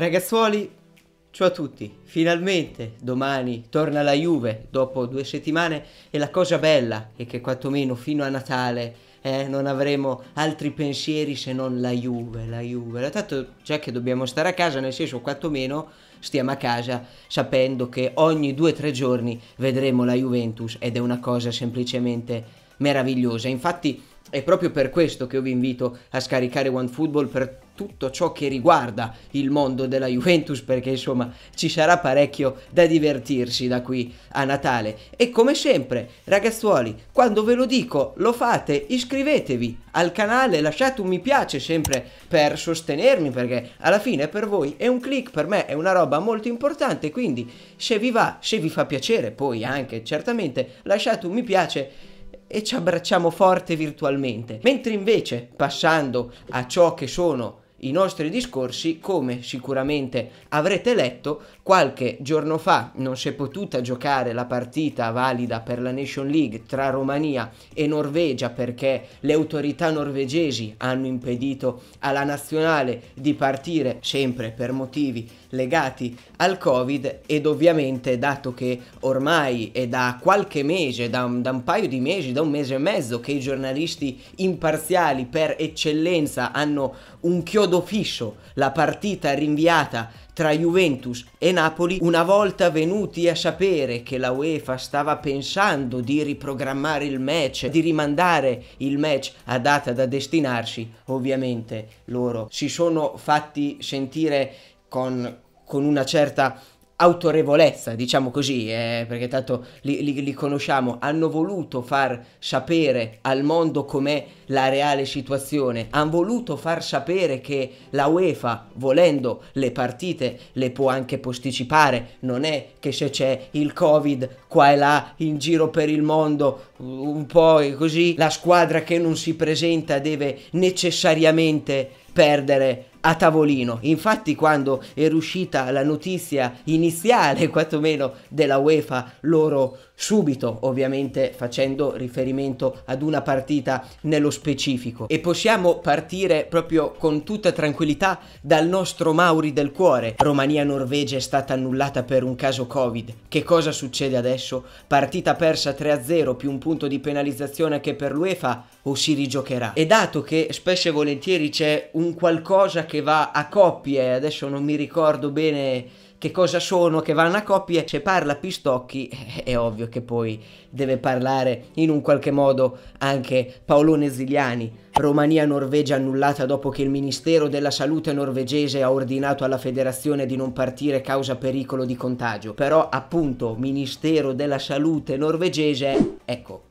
Ragazzuoli, ciao a tutti. Finalmente domani torna la Juve dopo due settimane e la cosa bella è che quantomeno fino a Natale eh, non avremo altri pensieri se non la Juve, la Juve. Tanto già che dobbiamo stare a casa, nel senso quantomeno stiamo a casa sapendo che ogni due o tre giorni vedremo la Juventus ed è una cosa semplicemente meravigliosa. Infatti è proprio per questo che io vi invito a scaricare OneFootball per tutto ciò che riguarda il mondo della Juventus perché insomma ci sarà parecchio da divertirsi da qui a Natale e come sempre ragazzuoli quando ve lo dico lo fate iscrivetevi al canale lasciate un mi piace sempre per sostenermi perché alla fine per voi è un click per me è una roba molto importante quindi se vi va se vi fa piacere poi anche certamente lasciate un mi piace e ci abbracciamo forte virtualmente. Mentre invece, passando a ciò che sono i nostri discorsi, come sicuramente avrete letto, Qualche giorno fa non si è potuta giocare la partita valida per la Nation League tra Romania e Norvegia perché le autorità norvegesi hanno impedito alla nazionale di partire sempre per motivi legati al Covid ed ovviamente dato che ormai è da qualche mese, da un, da un paio di mesi, da un mese e mezzo che i giornalisti imparziali per eccellenza hanno un chiodo fisso, la partita rinviata tra Juventus e Napoli, una volta venuti a sapere che la UEFA stava pensando di riprogrammare il match, di rimandare il match a data da destinarsi, ovviamente loro si sono fatti sentire con, con una certa autorevolezza, diciamo così, eh, perché tanto li, li, li, conosciamo, hanno voluto far sapere al mondo com'è la reale situazione, hanno voluto far sapere che la UEFA, volendo le partite, le può anche posticipare, non è che se c'è il Covid qua e là in giro per il mondo, un po' così, la squadra che non si presenta deve necessariamente perdere a tavolino. Infatti quando è uscita la notizia iniziale, quantomeno della UEFA, loro subito ovviamente facendo riferimento ad una partita nello specifico. E possiamo partire proprio con tutta tranquillità dal nostro Mauri del cuore. Romania-Norvegia è stata annullata per un caso Covid. Che cosa succede adesso? Partita persa 3-0 più un punto di penalizzazione che per l'UEFA o si rigiocherà? E dato che spesso e volentieri c'è un qualcosa che che va a coppie, adesso non mi ricordo bene che cosa sono, che vanno a coppie, se parla Pistocchi eh, è ovvio che poi deve parlare in un qualche modo anche Paolone Zigliani. Romania-Norvegia annullata dopo che il Ministero della Salute norvegese ha ordinato alla federazione di non partire causa pericolo di contagio. Però appunto Ministero della Salute norvegese, ecco,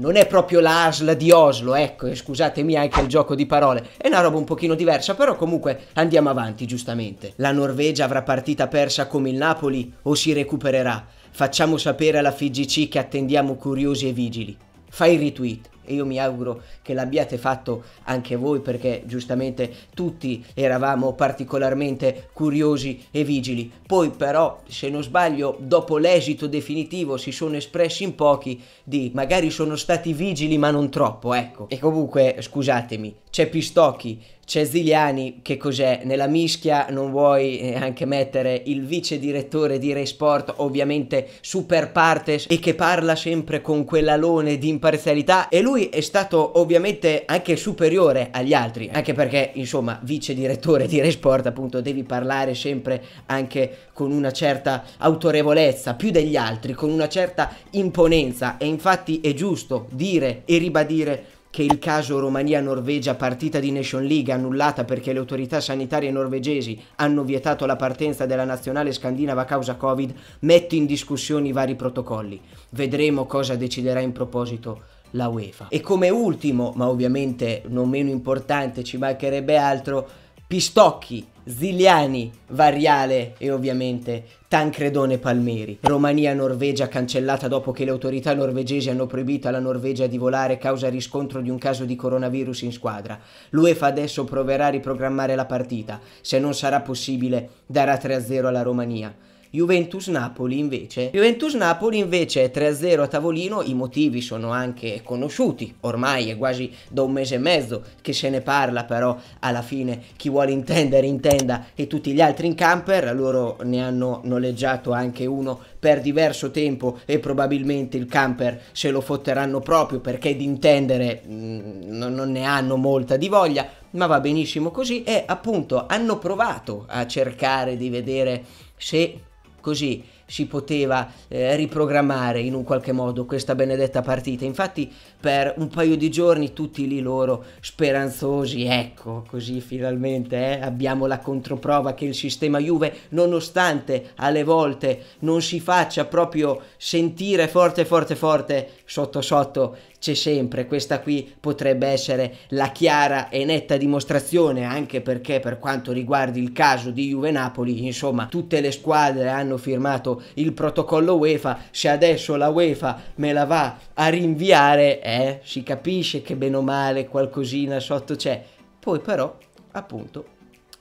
non è proprio la di Oslo, ecco, scusatemi anche il gioco di parole, è una roba un pochino diversa, però comunque andiamo avanti giustamente. La Norvegia avrà partita persa come il Napoli o si recupererà? Facciamo sapere alla FIGC che attendiamo curiosi e vigili. Fai il retweet e io mi auguro che l'abbiate fatto anche voi perché giustamente tutti eravamo particolarmente curiosi e vigili. Poi però, se non sbaglio, dopo l'esito definitivo si sono espressi in pochi di magari sono stati vigili ma non troppo, ecco. E comunque, scusatemi, c'è Pistocchi, c'è Ziliani, che cos'è? Nella mischia non vuoi eh, anche mettere il vice direttore di Ray Sport, ovviamente super partes, e che parla sempre con quell'alone di imparzialità. E lui è stato ovviamente anche superiore agli altri, anche perché, insomma, vice direttore di Ray Sport, appunto, devi parlare sempre anche con una certa autorevolezza, più degli altri, con una certa imponenza. E infatti è giusto dire e ribadire che il caso Romania-Norvegia partita di Nation League annullata perché le autorità sanitarie norvegesi hanno vietato la partenza della nazionale scandinava a causa Covid mette in discussione i vari protocolli. Vedremo cosa deciderà in proposito la UEFA. E come ultimo, ma ovviamente non meno importante, ci mancherebbe altro, Pistocchi, Ziliani, Variale e ovviamente Tancredone Palmeri. Romania-Norvegia cancellata dopo che le autorità norvegesi hanno proibito alla Norvegia di volare causa riscontro di un caso di coronavirus in squadra. L'UEFA adesso proverà a riprogrammare la partita. Se non sarà possibile, darà 3-0 alla Romania. Juventus-Napoli invece. Juventus-Napoli invece 3-0 a tavolino, i motivi sono anche conosciuti, ormai è quasi da un mese e mezzo che se ne parla, però alla fine chi vuole intendere intenda e tutti gli altri in camper, loro ne hanno noleggiato anche uno per diverso tempo e probabilmente il camper se lo fotteranno proprio perché di intendere mh, mm, non ne hanno molta di voglia, ma va benissimo così e appunto hanno provato a cercare di vedere se Così si poteva eh, riprogrammare in un qualche modo questa benedetta partita. Infatti per un paio di giorni tutti lì loro speranzosi, ecco, così finalmente eh, abbiamo la controprova che il sistema Juve, nonostante alle volte non si faccia proprio sentire forte forte forte sotto sotto c'è sempre. Questa qui potrebbe essere la chiara e netta dimostrazione, anche perché per quanto riguarda il caso di Juve Napoli, insomma, tutte le squadre hanno firmato il protocollo UEFA, se adesso la UEFA me la va a rinviare, eh, si capisce che bene o male qualcosina sotto c'è. Poi però, appunto,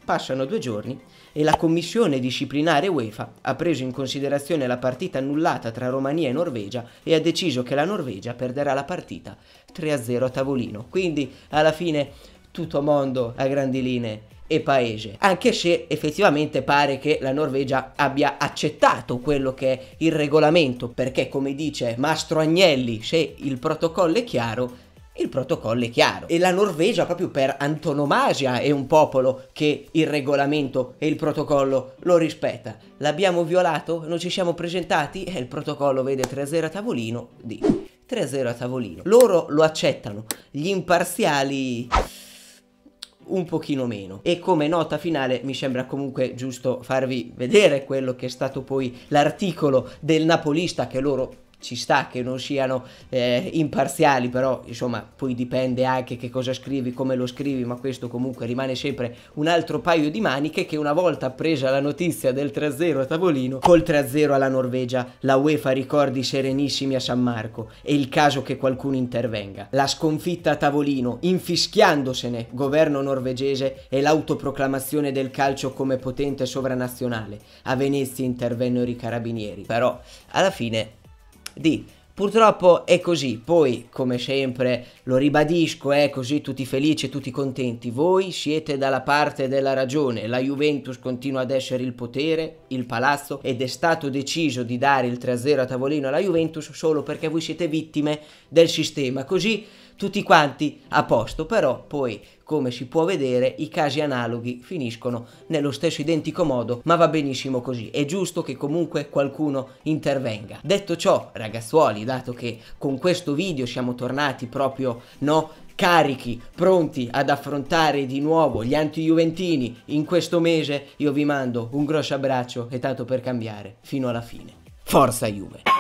passano due giorni e la commissione disciplinare UEFA ha preso in considerazione la partita annullata tra Romania e Norvegia e ha deciso che la Norvegia perderà la partita 3-0 a tavolino. Quindi alla fine tutto mondo a grandi linee e paese, anche se effettivamente pare che la Norvegia abbia accettato quello che è il regolamento, perché come dice Mastro Agnelli, se il protocollo è chiaro, il protocollo è chiaro. E la Norvegia, proprio per antonomasia, è un popolo che il regolamento e il protocollo lo rispetta. L'abbiamo violato? Non ci siamo presentati? E eh, il protocollo vede 3-0 a tavolino di 3-0 a tavolino. Loro lo accettano, gli imparziali un pochino meno. E come nota finale mi sembra comunque giusto farvi vedere quello che è stato poi l'articolo del Napolista che loro ci sta che non siano eh, imparziali, però insomma poi dipende anche che cosa scrivi, come lo scrivi, ma questo comunque rimane sempre un altro paio di maniche che una volta presa la notizia del 3-0 a tavolino, col 3-0 alla Norvegia la UEFA ricordi serenissimi a San Marco e il caso che qualcuno intervenga. La sconfitta a tavolino, infischiandosene governo norvegese e l'autoproclamazione del calcio come potente sovranazionale. A Venezia intervennero i carabinieri, però alla fine di Purtroppo è così, poi come sempre lo ribadisco, è così tutti felici e tutti contenti, voi siete dalla parte della ragione, la Juventus continua ad essere il potere, il palazzo ed è stato deciso di dare il 3-0 a tavolino alla Juventus solo perché voi siete vittime del sistema, così tutti quanti a posto, però poi come si può vedere i casi analoghi finiscono nello stesso identico modo, ma va benissimo così, è giusto che comunque qualcuno intervenga. Detto ciò, ragazzuoli, dato che con questo video siamo tornati proprio, no, carichi, pronti ad affrontare di nuovo gli anti-juventini in questo mese, io vi mando un grosso abbraccio e tanto per cambiare, fino alla fine. Forza Juve!